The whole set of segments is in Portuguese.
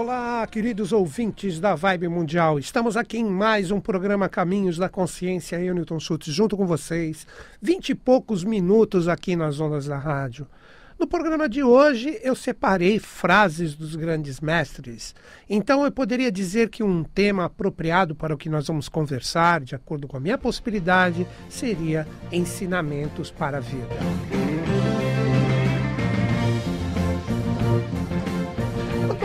Olá, queridos ouvintes da Vibe Mundial. Estamos aqui em mais um programa Caminhos da Consciência. Eu, Newton Schultz, junto com vocês. Vinte e poucos minutos aqui nas ondas da rádio. No programa de hoje, eu separei frases dos grandes mestres. Então, eu poderia dizer que um tema apropriado para o que nós vamos conversar, de acordo com a minha possibilidade, seria ensinamentos para a vida.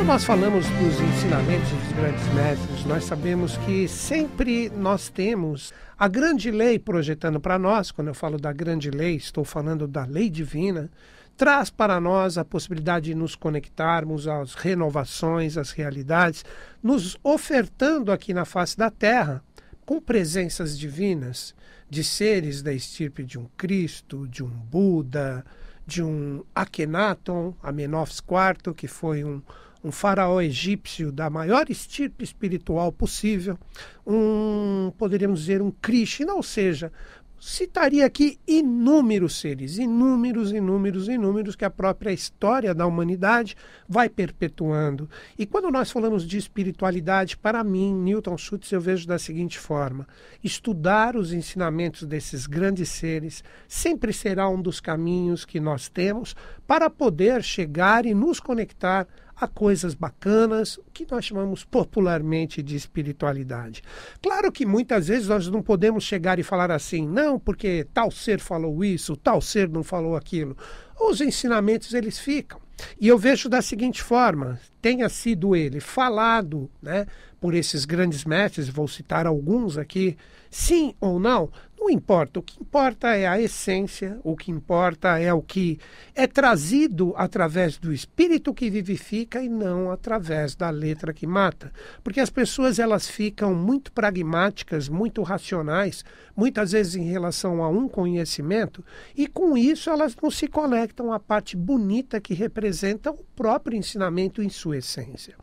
Quando nós falamos dos ensinamentos dos grandes mestres, nós sabemos que sempre nós temos a grande lei projetando para nós, quando eu falo da grande lei, estou falando da lei divina, traz para nós a possibilidade de nos conectarmos às renovações, às realidades, nos ofertando aqui na face da terra com presenças divinas de seres da estirpe de um Cristo, de um Buda, de um Akhenaton, Amenófis IV, que foi um, um faraó egípcio da maior estirpe espiritual possível, um, poderíamos dizer, um Krishna, ou seja, citaria aqui inúmeros seres, inúmeros, inúmeros, inúmeros que a própria história da humanidade vai perpetuando. E quando nós falamos de espiritualidade, para mim, Newton Schultz, eu vejo da seguinte forma: estudar os ensinamentos desses grandes seres sempre será um dos caminhos que nós temos para poder chegar e nos conectar a coisas bacanas, que nós chamamos popularmente de espiritualidade. Claro que muitas vezes nós não podemos chegar e falar assim, não, porque tal ser falou isso, tal ser não falou aquilo. Os ensinamentos eles ficam. E eu vejo da seguinte forma: tenha sido ele falado né, por esses grandes mestres, vou citar alguns aqui, sim ou não, não importa. O que importa é a essência, o que importa é o que é trazido através do espírito que vivifica e não através da letra que mata. Porque as pessoas elas ficam muito pragmáticas, muito racionais, muitas vezes em relação a um conhecimento, e com isso elas não se conectam à parte bonita que representa o próprio ensinamento em sua essência.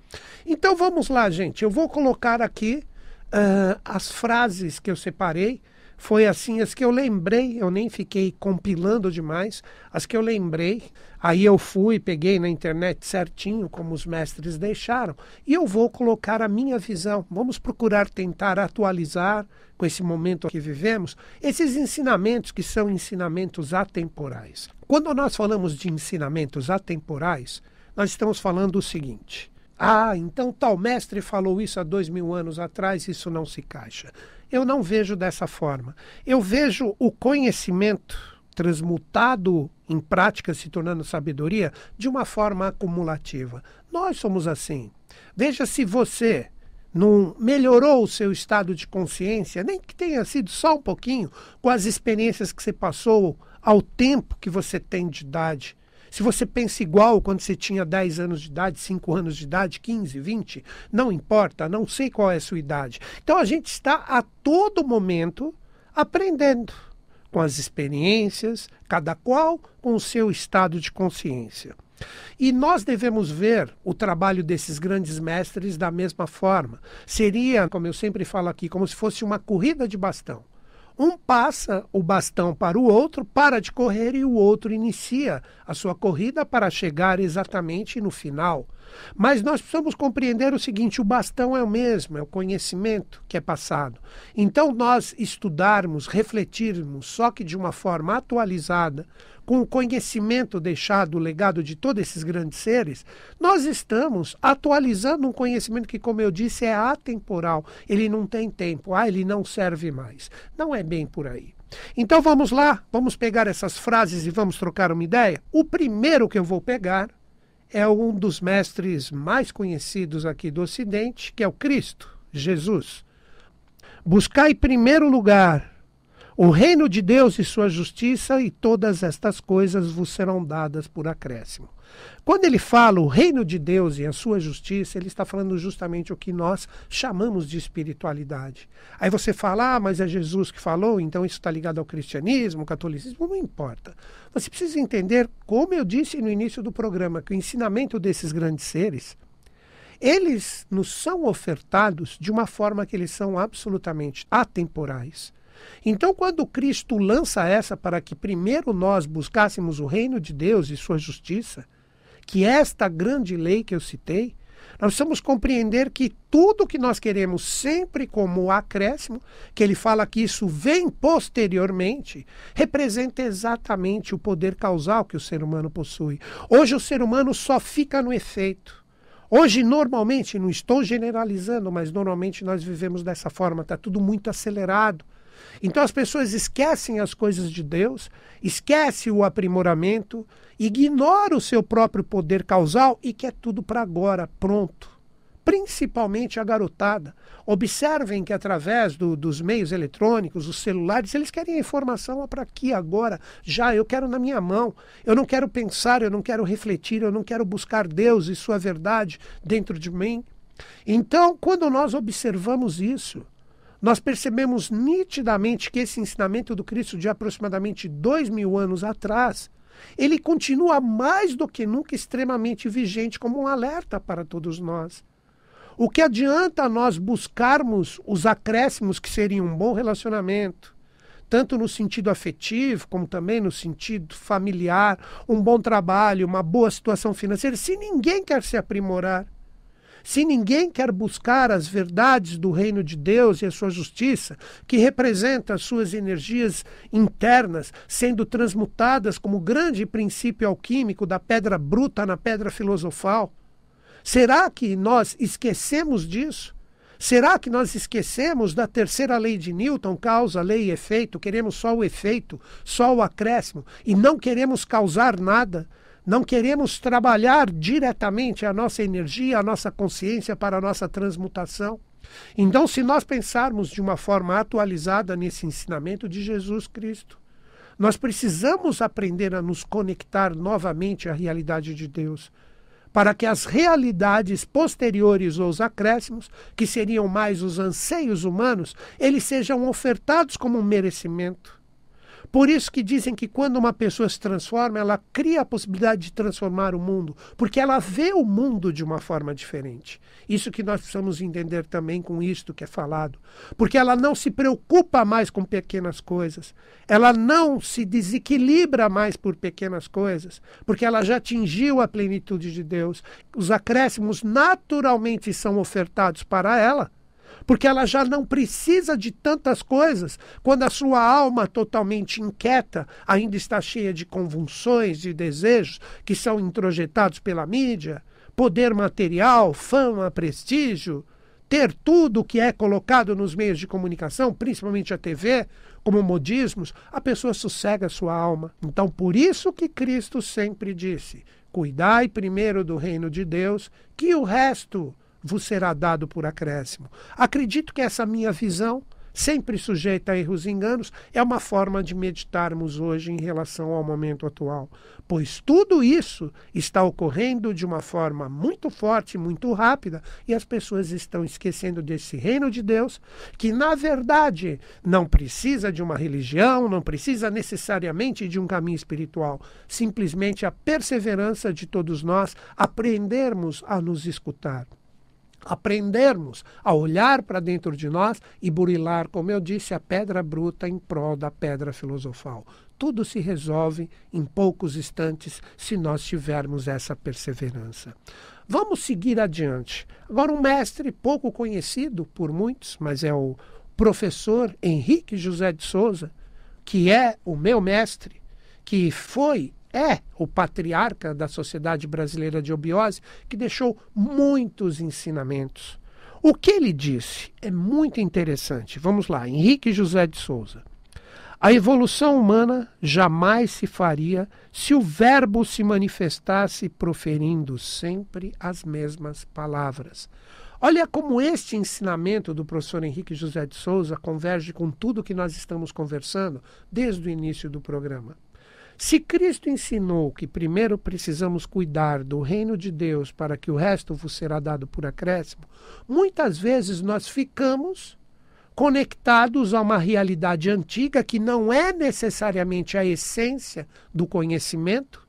Então vamos lá, gente. Eu vou colocar aqui uh, as frases que eu separei foi assim as que eu lembrei, eu nem fiquei compilando demais, as que eu lembrei. Aí eu fui, peguei na internet certinho, como os mestres deixaram, e eu vou colocar a minha visão. Vamos procurar tentar atualizar com esse momento que vivemos esses ensinamentos que são ensinamentos atemporais. Quando nós falamos de ensinamentos atemporais, nós estamos falando o seguinte: ah, então tal mestre falou isso há dois mil anos atrás, isso não se caixa. Eu não vejo dessa forma. Eu vejo o conhecimento transmutado em prática, se tornando sabedoria, de uma forma acumulativa. Nós somos assim. Veja se você não melhorou o seu estado de consciência, nem que tenha sido só um pouquinho, com as experiências que você passou ao tempo que você tem de idade se você pensa igual quando você tinha 10 anos de idade, 5 anos de idade, 15, 20, não importa, não sei qual é a sua idade. Então a gente está a todo momento aprendendo com as experiências, cada qual com o seu estado de consciência. E nós devemos ver o trabalho desses grandes mestres da mesma forma. Seria, como eu sempre falo aqui, como se fosse uma corrida de bastão. Um passa o bastão para o outro, para de correr e o outro inicia a sua corrida para chegar exatamente no final. Mas nós precisamos compreender o seguinte: o bastão é o mesmo, é o conhecimento que é passado. Então, nós estudarmos, refletirmos, só que de uma forma atualizada, com o conhecimento deixado, o legado de todos esses grandes seres, nós estamos atualizando um conhecimento que, como eu disse, é atemporal. Ele não tem tempo, ah, ele não serve mais. Não é bem por aí. Então vamos lá, vamos pegar essas frases e vamos trocar uma ideia? O primeiro que eu vou pegar é um dos mestres mais conhecidos aqui do Ocidente, que é o Cristo, Jesus. Buscai primeiro lugar o reino de Deus e sua justiça, e todas estas coisas vos serão dadas por acréscimo. Quando ele fala o reino de Deus e a sua justiça, ele está falando justamente o que nós chamamos de espiritualidade. Aí você fala, ah, mas é Jesus que falou, então isso está ligado ao cristianismo, ao catolicismo, não importa. Você precisa entender, como eu disse no início do programa, que o ensinamento desses grandes seres, eles nos são ofertados de uma forma que eles são absolutamente atemporais então, quando Cristo lança essa para que primeiro nós buscássemos o reino de Deus e sua justiça, que é esta grande lei que eu citei, nós precisamos compreender que tudo que nós queremos sempre como acréscimo, que ele fala que isso vem posteriormente, representa exatamente o poder causal que o ser humano possui. Hoje o ser humano só fica no efeito. Hoje, normalmente, não estou generalizando, mas normalmente nós vivemos dessa forma, está tudo muito acelerado. Então as pessoas esquecem as coisas de Deus, esquece o aprimoramento, ignora o seu próprio poder causal e quer tudo para agora, pronto. Principalmente a garotada. Observem que através do, dos meios eletrônicos, os celulares, eles querem a informação para aqui, agora, já, eu quero na minha mão. Eu não quero pensar, eu não quero refletir, eu não quero buscar Deus e sua verdade dentro de mim. Então, quando nós observamos isso, nós percebemos nitidamente que esse ensinamento do Cristo de aproximadamente dois mil anos atrás, ele continua mais do que nunca extremamente vigente como um alerta para todos nós. O que adianta nós buscarmos os acréscimos que seriam um bom relacionamento, tanto no sentido afetivo, como também no sentido familiar, um bom trabalho, uma boa situação financeira, se ninguém quer se aprimorar? Se ninguém quer buscar as verdades do reino de Deus e a sua justiça, que representa as suas energias internas sendo transmutadas como grande princípio alquímico da pedra bruta na pedra filosofal, será que nós esquecemos disso? Será que nós esquecemos da terceira lei de Newton, causa, lei e efeito? Queremos só o efeito, só o acréscimo e não queremos causar nada? Não queremos trabalhar diretamente a nossa energia, a nossa consciência para a nossa transmutação. Então, se nós pensarmos de uma forma atualizada nesse ensinamento de Jesus Cristo, nós precisamos aprender a nos conectar novamente à realidade de Deus, para que as realidades posteriores ou os acréscimos, que seriam mais os anseios humanos, eles sejam ofertados como um merecimento. Por isso que dizem que quando uma pessoa se transforma, ela cria a possibilidade de transformar o mundo, porque ela vê o mundo de uma forma diferente. Isso que nós precisamos entender também com isto que é falado. Porque ela não se preocupa mais com pequenas coisas, ela não se desequilibra mais por pequenas coisas, porque ela já atingiu a plenitude de Deus. Os acréscimos naturalmente são ofertados para ela porque ela já não precisa de tantas coisas quando a sua alma totalmente inquieta ainda está cheia de convulsões e desejos que são introjetados pela mídia, poder material, fama, prestígio, ter tudo o que é colocado nos meios de comunicação, principalmente a TV, como modismos, a pessoa sossega a sua alma. Então, por isso que Cristo sempre disse: cuidai primeiro do reino de Deus, que o resto vos será dado por acréscimo. Acredito que essa minha visão, sempre sujeita a erros e enganos, é uma forma de meditarmos hoje em relação ao momento atual, pois tudo isso está ocorrendo de uma forma muito forte, muito rápida, e as pessoas estão esquecendo desse reino de Deus, que na verdade não precisa de uma religião, não precisa necessariamente de um caminho espiritual, simplesmente a perseverança de todos nós aprendermos a nos escutar aprendermos a olhar para dentro de nós e burilar, como eu disse, a pedra bruta em prol da pedra filosofal. Tudo se resolve em poucos instantes se nós tivermos essa perseverança. Vamos seguir adiante. Agora, um mestre pouco conhecido por muitos, mas é o professor Henrique José de Souza, que é o meu mestre, que foi é o patriarca da Sociedade Brasileira de Obiose, que deixou muitos ensinamentos. O que ele disse é muito interessante. Vamos lá, Henrique José de Souza. A evolução humana jamais se faria se o Verbo se manifestasse proferindo sempre as mesmas palavras. Olha como este ensinamento do professor Henrique José de Souza converge com tudo que nós estamos conversando desde o início do programa. Se Cristo ensinou que primeiro precisamos cuidar do reino de Deus para que o resto vos será dado por acréscimo, muitas vezes nós ficamos conectados a uma realidade antiga que não é necessariamente a essência do conhecimento,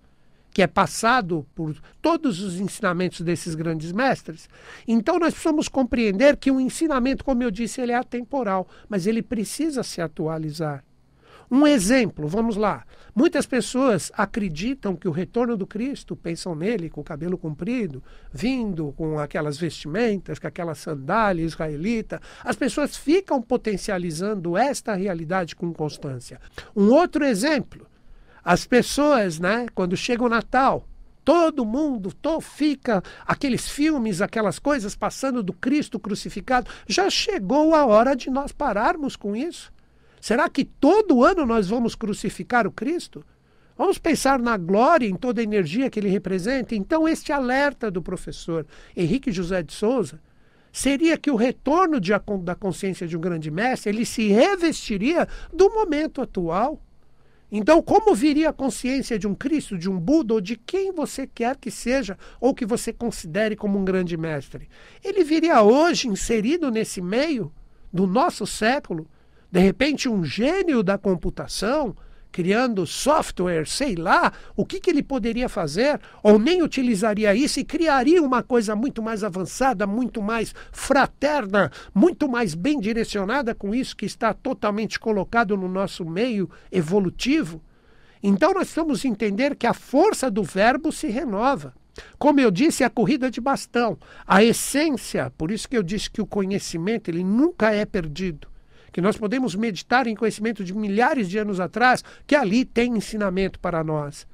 que é passado por todos os ensinamentos desses grandes mestres. Então nós precisamos compreender que o ensinamento, como eu disse, ele é atemporal, mas ele precisa se atualizar. Um exemplo, vamos lá. Muitas pessoas acreditam que o retorno do Cristo, pensam nele com o cabelo comprido, vindo com aquelas vestimentas, com aquela sandália israelita. As pessoas ficam potencializando esta realidade com constância. Um outro exemplo, as pessoas, né, quando chega o Natal, todo mundo to, fica aqueles filmes, aquelas coisas passando do Cristo crucificado. Já chegou a hora de nós pararmos com isso. Será que todo ano nós vamos crucificar o Cristo? Vamos pensar na glória, em toda a energia que ele representa? Então, este alerta do professor Henrique José de Souza seria que o retorno de, da consciência de um grande mestre ele se revestiria do momento atual. Então, como viria a consciência de um Cristo, de um Buda ou de quem você quer que seja ou que você considere como um grande mestre? Ele viria hoje inserido nesse meio do nosso século, de repente, um gênio da computação criando software, sei lá, o que, que ele poderia fazer, ou nem utilizaria isso e criaria uma coisa muito mais avançada, muito mais fraterna, muito mais bem direcionada com isso que está totalmente colocado no nosso meio evolutivo. Então nós vamos entender que a força do verbo se renova. Como eu disse, é a corrida de bastão, a essência, por isso que eu disse que o conhecimento ele nunca é perdido que nós podemos meditar em conhecimento de milhares de anos atrás, que ali tem ensinamento para nós.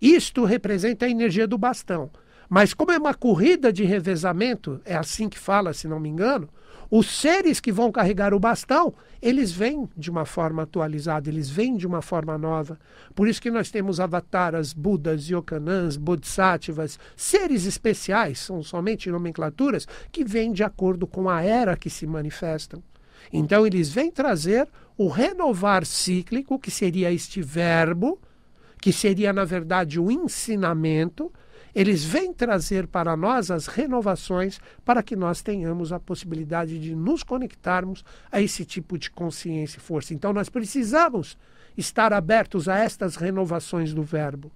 Isto representa a energia do bastão. Mas como é uma corrida de revezamento, é assim que fala, se não me engano, os seres que vão carregar o bastão, eles vêm de uma forma atualizada, eles vêm de uma forma nova. Por isso que nós temos avataras, budas, yokanãs, bodhisattvas, seres especiais, são somente nomenclaturas que vêm de acordo com a era que se manifestam. Então, eles vêm trazer o renovar cíclico, que seria este verbo, que seria, na verdade, o ensinamento. Eles vêm trazer para nós as renovações para que nós tenhamos a possibilidade de nos conectarmos a esse tipo de consciência e força. Então, nós precisamos estar abertos a estas renovações do verbo.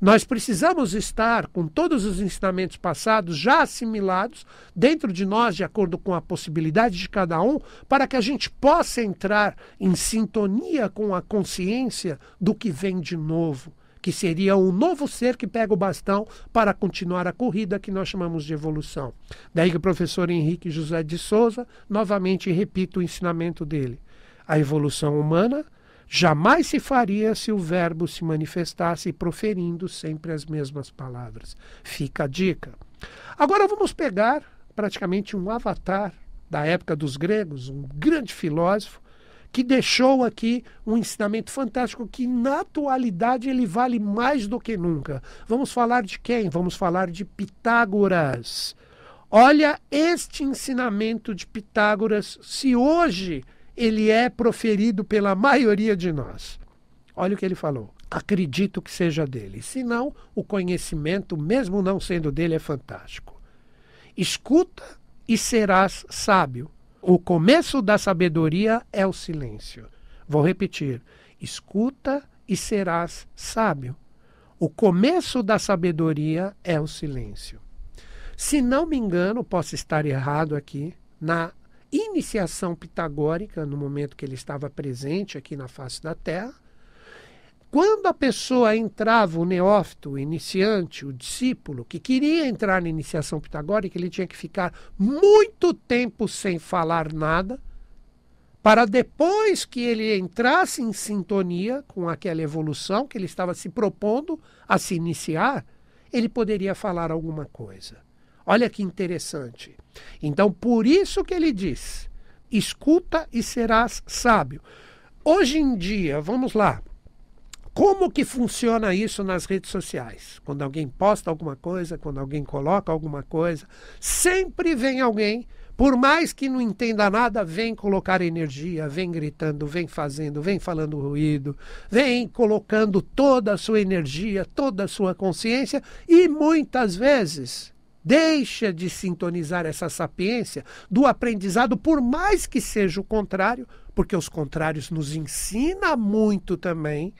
Nós precisamos estar com todos os ensinamentos passados já assimilados dentro de nós, de acordo com a possibilidade de cada um, para que a gente possa entrar em sintonia com a consciência do que vem de novo, que seria um novo ser que pega o bastão para continuar a corrida que nós chamamos de evolução. Daí que o professor Henrique José de Souza, novamente repito o ensinamento dele. A evolução humana Jamais se faria se o verbo se manifestasse proferindo sempre as mesmas palavras. Fica a dica. Agora vamos pegar praticamente um avatar da época dos gregos, um grande filósofo, que deixou aqui um ensinamento fantástico que na atualidade ele vale mais do que nunca. Vamos falar de quem? Vamos falar de Pitágoras. Olha este ensinamento de Pitágoras, se hoje ele é proferido pela maioria de nós. Olha o que ele falou. Acredito que seja dele. Senão, o conhecimento, mesmo não sendo dele, é fantástico. Escuta e serás sábio. O começo da sabedoria é o silêncio. Vou repetir. Escuta e serás sábio. O começo da sabedoria é o silêncio. Se não me engano, posso estar errado aqui, na iniciação pitagórica no momento que ele estava presente aqui na face da Terra. Quando a pessoa entrava, o neófito, o iniciante, o discípulo, que queria entrar na iniciação pitagórica, ele tinha que ficar muito tempo sem falar nada, para depois que ele entrasse em sintonia com aquela evolução que ele estava se propondo a se iniciar, ele poderia falar alguma coisa. Olha que interessante. Então, por isso que ele diz: escuta e serás sábio. Hoje em dia, vamos lá. Como que funciona isso nas redes sociais? Quando alguém posta alguma coisa, quando alguém coloca alguma coisa, sempre vem alguém, por mais que não entenda nada, vem colocar energia, vem gritando, vem fazendo, vem falando ruído, vem colocando toda a sua energia, toda a sua consciência e muitas vezes deixa de sintonizar essa sapiência do aprendizado, por mais que seja o contrário, porque os contrários nos ensina muito também.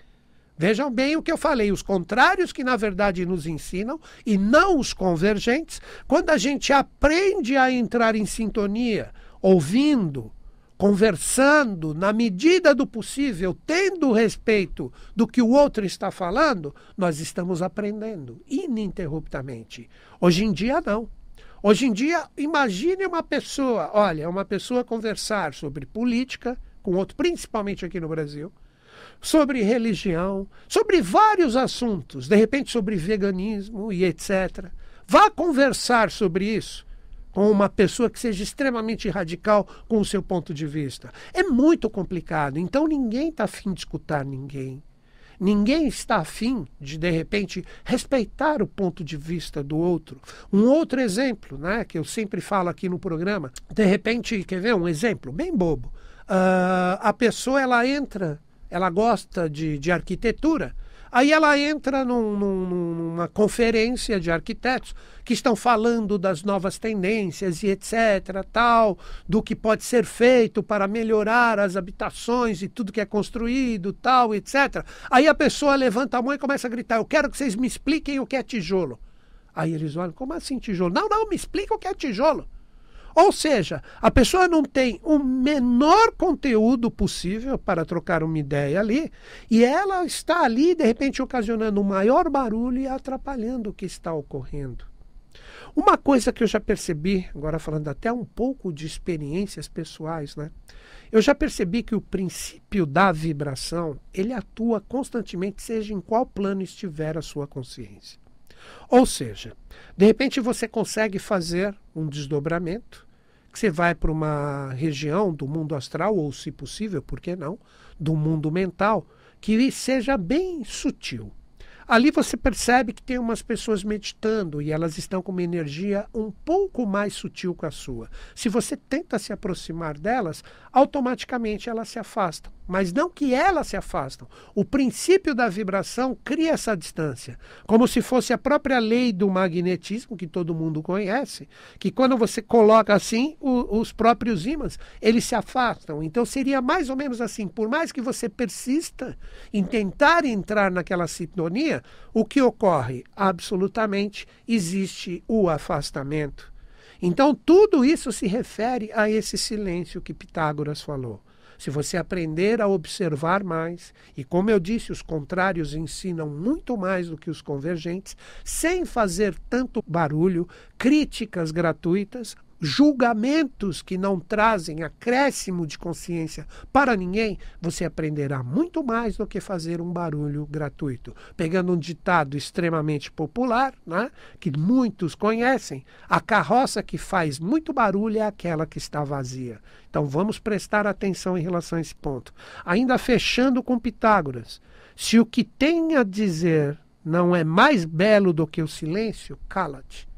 Vejam bem o que eu falei, os contrários que na verdade nos ensinam e não os convergentes, quando a gente aprende a entrar em sintonia, ouvindo, conversando na medida do possível, tendo respeito do que o outro está falando, nós estamos aprendendo ininterruptamente. Hoje em dia, não. Hoje em dia, imagine uma pessoa, olha, uma pessoa conversar sobre política com outro, principalmente aqui no Brasil, sobre religião, sobre vários assuntos, de repente sobre veganismo e etc. Vá conversar sobre isso com uma pessoa que seja extremamente radical com o seu ponto de vista. É muito complicado. Então ninguém está afim de escutar ninguém. Ninguém está afim de, de repente, respeitar o ponto de vista do outro. Um outro exemplo, né, que eu sempre falo aqui no programa, de repente, quer ver um exemplo bem bobo? Uh, a pessoa ela entra, ela gosta de, de arquitetura, Aí ela entra num, num, numa conferência de arquitetos que estão falando das novas tendências e etc, tal, do que pode ser feito para melhorar as habitações e tudo que é construído, tal, etc. Aí a pessoa levanta a mão e começa a gritar: "Eu quero que vocês me expliquem o que é tijolo". Aí eles olham: "Como assim tijolo?". "Não, não, me explica o que é tijolo". Ou seja, a pessoa não tem o menor conteúdo possível para trocar uma ideia ali e ela está ali, de repente, ocasionando o um maior barulho e atrapalhando o que está ocorrendo. Uma coisa que eu já percebi, agora falando até um pouco de experiências pessoais, né? Eu já percebi que o princípio da vibração, ele atua constantemente, seja em qual plano estiver a sua consciência. Ou seja, de repente você consegue fazer um desdobramento que você vai para uma região do mundo astral, ou se possível, por que não, do mundo mental, que seja bem sutil. Ali você percebe que tem umas pessoas meditando e elas estão com uma energia um pouco mais sutil que a sua. Se você tenta se aproximar delas, automaticamente elas se afastam. Mas não que elas se afastam. O princípio da vibração cria essa distância. Como se fosse a própria lei do magnetismo, que todo mundo conhece, que quando você coloca assim, o, os próprios ímãs, eles se afastam. Então seria mais ou menos assim. Por mais que você persista em tentar entrar naquela sintonia, o que ocorre? Absolutamente existe o afastamento. Então, tudo isso se refere a esse silêncio que Pitágoras falou. Se você aprender a observar mais, e como eu disse, os contrários ensinam muito mais do que os convergentes, sem fazer tanto barulho, críticas gratuitas, julgamentos que não trazem acréscimo de consciência para ninguém, você aprenderá muito mais do que fazer um barulho gratuito. Pegando um ditado extremamente popular, né, que muitos conhecem, a carroça que faz muito barulho é aquela que está vazia. Então vamos prestar atenção em relação a esse ponto. Ainda fechando com Pitágoras, se o que tem a dizer não é mais belo do que o silêncio, cala-te.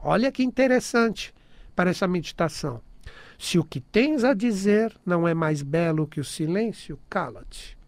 Olha que interessante para essa meditação. Se o que tens a dizer não é mais belo que o silêncio, cala-te.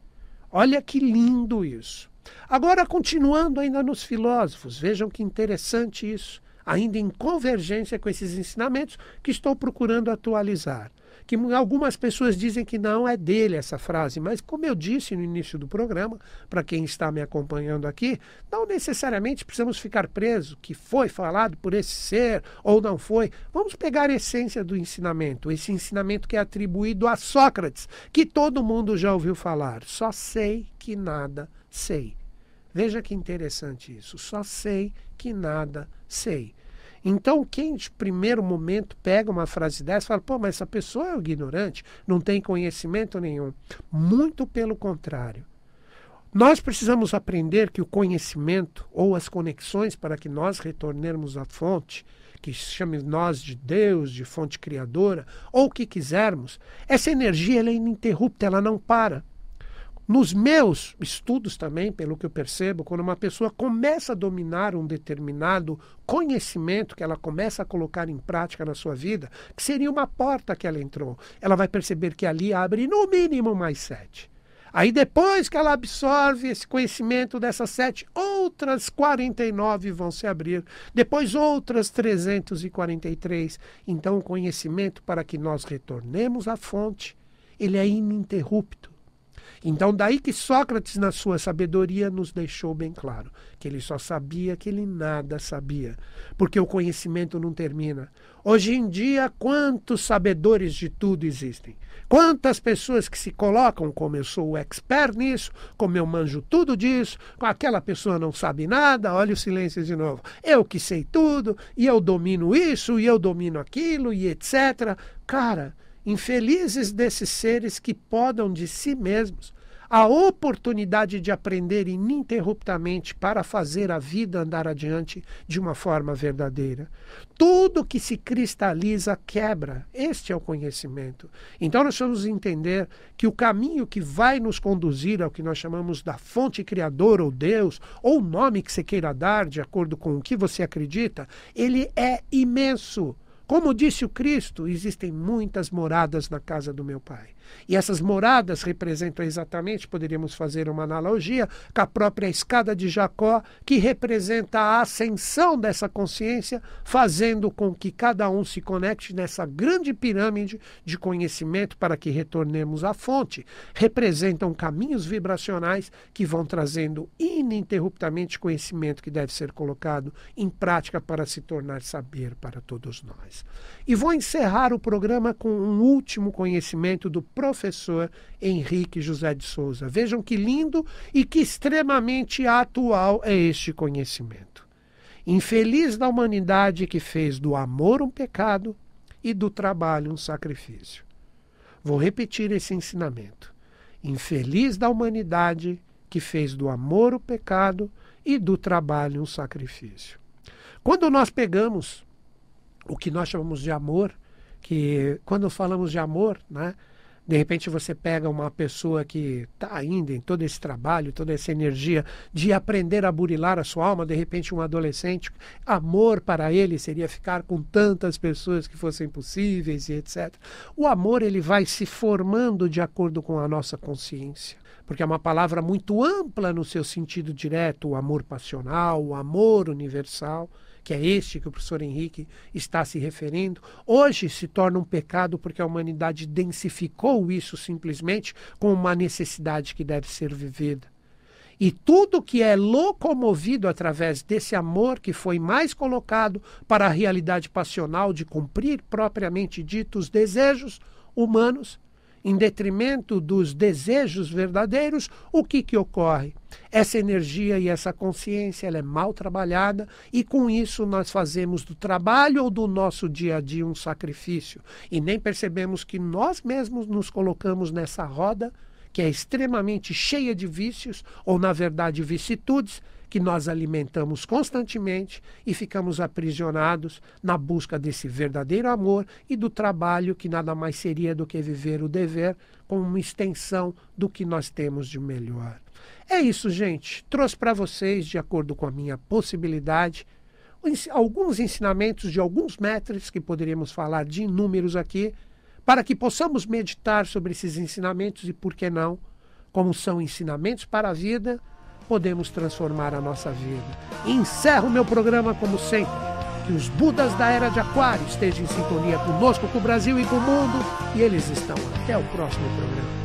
Olha que lindo isso. Agora, continuando ainda nos filósofos, vejam que interessante isso, ainda em convergência com esses ensinamentos que estou procurando atualizar que algumas pessoas dizem que não é dele essa frase, mas como eu disse no início do programa, para quem está me acompanhando aqui, não necessariamente precisamos ficar presos que foi falado por esse ser ou não foi. Vamos pegar a essência do ensinamento, esse ensinamento que é atribuído a Sócrates, que todo mundo já ouviu falar. Só sei que nada sei. Veja que interessante isso. Só sei que nada sei. Então, quem de primeiro momento pega uma frase dessa fala, pô, mas essa pessoa é ignorante, não tem conhecimento nenhum. Muito pelo contrário. Nós precisamos aprender que o conhecimento ou as conexões para que nós retornemos à fonte, que chame nós de Deus, de fonte criadora, ou o que quisermos, essa energia ela é ininterrupta, ela não para. Nos meus estudos também, pelo que eu percebo, quando uma pessoa começa a dominar um determinado conhecimento que ela começa a colocar em prática na sua vida, que seria uma porta que ela entrou, ela vai perceber que ali abre no mínimo mais sete. Aí depois que ela absorve esse conhecimento dessas sete, outras 49 vão se abrir, depois outras 343. Então o conhecimento para que nós retornemos à fonte, ele é ininterrupto. Então, daí que Sócrates, na sua sabedoria, nos deixou bem claro que ele só sabia que ele nada sabia, porque o conhecimento não termina. Hoje em dia, quantos sabedores de tudo existem? Quantas pessoas que se colocam como eu sou o expert nisso, como eu manjo tudo disso, aquela pessoa não sabe nada, olha o silêncio de novo. Eu que sei tudo, e eu domino isso, e eu domino aquilo, e etc. Cara, Infelizes desses seres que podam de si mesmos a oportunidade de aprender ininterruptamente para fazer a vida andar adiante de uma forma verdadeira. Tudo que se cristaliza quebra. Este é o conhecimento. Então nós vamos entender que o caminho que vai nos conduzir ao que nós chamamos da fonte criadora ou Deus, ou o nome que você queira dar de acordo com o que você acredita, ele é imenso. Como disse o Cristo, existem muitas moradas na casa do meu Pai. E essas moradas representam exatamente, poderíamos fazer uma analogia, com a própria escada de Jacó, que representa a ascensão dessa consciência, fazendo com que cada um se conecte nessa grande pirâmide de conhecimento para que retornemos à fonte. Representam caminhos vibracionais que vão trazendo ininterruptamente conhecimento que deve ser colocado em prática para se tornar saber para todos nós. E vou encerrar o programa com um último conhecimento do professor Henrique José de Souza. Vejam que lindo e que extremamente atual é este conhecimento. Infeliz da humanidade que fez do amor um pecado e do trabalho um sacrifício. Vou repetir esse ensinamento. Infeliz da humanidade que fez do amor o pecado e do trabalho um sacrifício. Quando nós pegamos o que nós chamamos de amor, que quando falamos de amor, né, de repente você pega uma pessoa que está ainda em todo esse trabalho, toda essa energia de aprender a burilar a sua alma, de repente um adolescente, amor para ele seria ficar com tantas pessoas que fossem possíveis e etc. O amor ele vai se formando de acordo com a nossa consciência porque é uma palavra muito ampla no seu sentido direto, o amor passional, o amor universal que é este que o professor Henrique está se referindo, hoje se torna um pecado porque a humanidade densificou isso simplesmente com uma necessidade que deve ser vivida. E tudo que é locomovido através desse amor que foi mais colocado para a realidade passional de cumprir propriamente dito os desejos humanos em detrimento dos desejos verdadeiros, o que, que ocorre? Essa energia e essa consciência ela é mal trabalhada e com isso nós fazemos do trabalho ou do nosso dia a dia um sacrifício e nem percebemos que nós mesmos nos colocamos nessa roda que é extremamente cheia de vícios ou na verdade vicissitudes que nós alimentamos constantemente e ficamos aprisionados na busca desse verdadeiro amor e do trabalho que nada mais seria do que viver o dever como uma extensão do que nós temos de melhor. É isso, gente. Trouxe para vocês, de acordo com a minha possibilidade, alguns ensinamentos de alguns mestres que poderíamos falar de inúmeros aqui, para que possamos meditar sobre esses ensinamentos e, por que não, como são ensinamentos para a vida, podemos transformar a nossa vida. Encerro encerro meu programa como sempre. Que os Budas da Era de Aquário estejam em sintonia conosco, com o Brasil e com o mundo. E eles estão. Até o próximo programa.